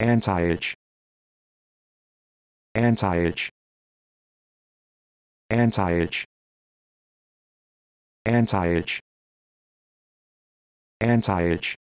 anti-itch anti-itch anti-itch anti-itch anti-itch